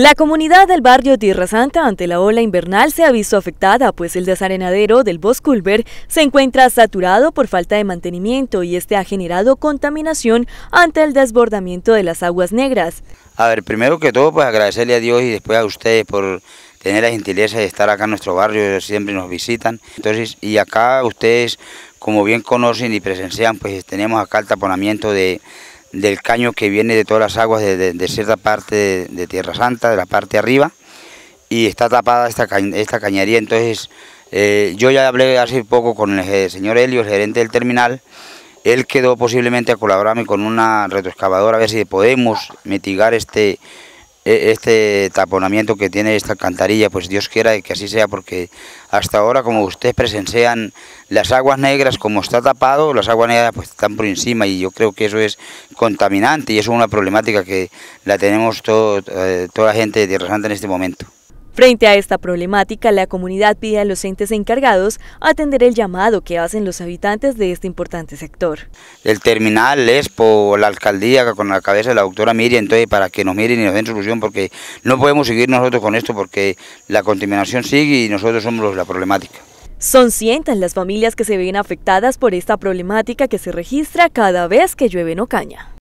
La comunidad del barrio Tierra Santa ante la ola invernal se ha visto afectada, pues el desarenadero del Bosculver se encuentra saturado por falta de mantenimiento y este ha generado contaminación ante el desbordamiento de las aguas negras. A ver, primero que todo, pues agradecerle a Dios y después a ustedes por tener la gentileza de estar acá en nuestro barrio, siempre nos visitan. Entonces, y acá ustedes, como bien conocen y presencian, pues tenemos acá el taponamiento de del caño que viene de todas las aguas de, cierta parte de, Tierra Santa, de la parte arriba, y está tapada esta, esta cañería. Entonces, eh, yo ya hablé hace poco con el señor Helio, el gerente del terminal, él quedó posiblemente a colaborarme con una retroexcavadora a ver si podemos mitigar este e, este taponamiento que tiene esta alcantarilla, pues Dios quiera que así sea, porque hasta ahora, como ustedes presencian, las aguas negras, como está tapado, las aguas negras pues están por encima y yo creo que eso es contaminante y es una problemática que la tenemos eh, toda la gente de Santa en este momento. Frente a esta problemática, la comunidad pide a los entes encargados atender el llamado que hacen los habitantes de este importante sector. El terminal es por la alcaldía con la cabeza de la doctora Miriam, entonces para que nos miren y nos den solución porque no podemos seguir nosotros con esto porque la contaminación sigue y nosotros somos la problemática. Son cientos las familias que se ven afectadas por esta problemática que se registra cada vez que llueve en Ocaña.